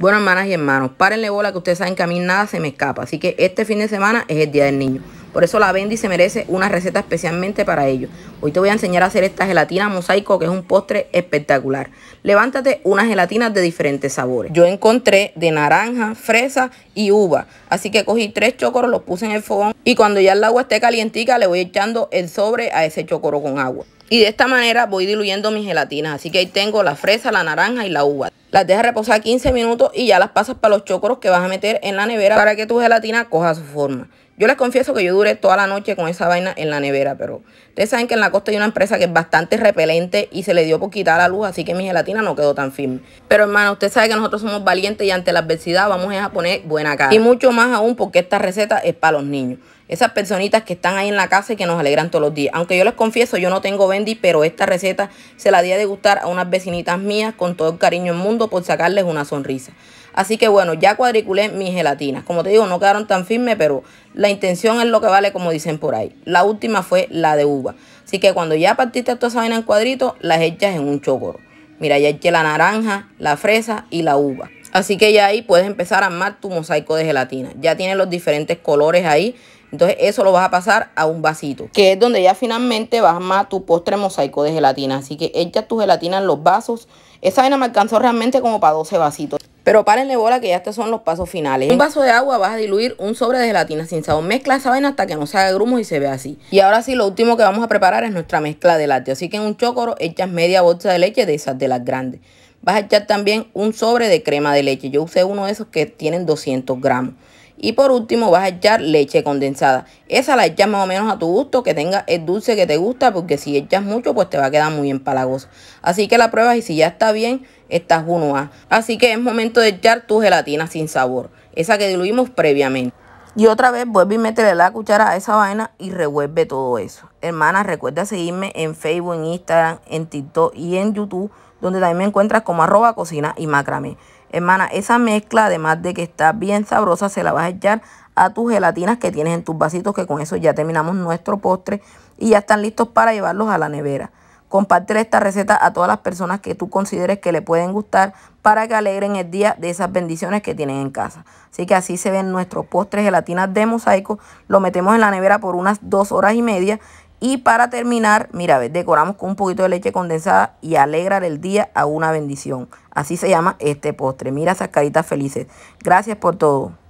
Bueno, hermanas y hermanos, párenle bola que ustedes saben que a mí nada se me escapa. Así que este fin de semana es el Día del Niño. Por eso la Bendy se merece una receta especialmente para ellos. Hoy te voy a enseñar a hacer esta gelatina mosaico que es un postre espectacular. Levántate unas gelatinas de diferentes sabores. Yo encontré de naranja, fresa y uva. Así que cogí tres chocoros, los puse en el fogón y cuando ya el agua esté calientica le voy echando el sobre a ese chocoro con agua. Y de esta manera voy diluyendo mis gelatinas. Así que ahí tengo la fresa, la naranja y la uva. Las dejas reposar 15 minutos y ya las pasas para los chocoros que vas a meter en la nevera para que tu gelatina coja su forma. Yo les confieso que yo duré toda la noche con esa vaina en la nevera, pero ustedes saben que en la costa una empresa que es bastante repelente y se le dio por quitar la luz, así que mi gelatina no quedó tan firme. Pero hermano usted sabe que nosotros somos valientes y ante la adversidad vamos a poner buena cara. Y mucho más aún porque esta receta es para los niños. Esas personitas que están ahí en la casa y que nos alegran todos los días. Aunque yo les confieso, yo no tengo Bendy, pero esta receta se la di a degustar a unas vecinitas mías con todo el cariño del mundo por sacarles una sonrisa. Así que bueno, ya cuadriculé mis gelatinas. Como te digo, no quedaron tan firmes, pero la intención es lo que vale, como dicen por ahí. La última fue la de uva. Así que cuando ya partiste toda esa vaina en cuadritos, las echas en un chocoro. Mira, ya eché la naranja, la fresa y la uva. Así que ya ahí puedes empezar a armar tu mosaico de gelatina. Ya tienes los diferentes colores ahí. Entonces eso lo vas a pasar a un vasito, que es donde ya finalmente vas a armar tu postre mosaico de gelatina. Así que echas tu gelatina en los vasos. Esa vaina me alcanzó realmente como para 12 vasitos. Pero párenle bola que ya estos son los pasos finales. Un vaso de agua vas a diluir un sobre de gelatina sin sabor. Mezcla esa vaina hasta que no se haga grumos y se vea así. Y ahora sí, lo último que vamos a preparar es nuestra mezcla de lácteos. Así que en un chocoro echas media bolsa de leche de esas de las grandes. Vas a echar también un sobre de crema de leche. Yo usé uno de esos que tienen 200 gramos. Y por último vas a echar leche condensada. Esa la echas más o menos a tu gusto, que tenga el dulce que te gusta, porque si echas mucho pues te va a quedar muy empalagoso. Así que la pruebas y si ya está bien, estás 1A. Así que es momento de echar tu gelatina sin sabor, esa que diluimos previamente. Y otra vez vuelve y métele la cuchara a esa vaina y revuelve todo eso. Hermana, recuerda seguirme en Facebook, en Instagram, en TikTok y en YouTube, donde también me encuentras como arroba cocina y macramé. Hermana, esa mezcla, además de que está bien sabrosa, se la vas a echar a tus gelatinas que tienes en tus vasitos, que con eso ya terminamos nuestro postre y ya están listos para llevarlos a la nevera. Comparte esta receta a todas las personas que tú consideres que le pueden gustar para que alegren el día de esas bendiciones que tienen en casa. Así que así se ven nuestros postres gelatinas de mosaico. Lo metemos en la nevera por unas dos horas y media. Y para terminar, mira, decoramos con un poquito de leche condensada y alegrar el día a una bendición. Así se llama este postre. Mira esas caritas felices. Gracias por todo.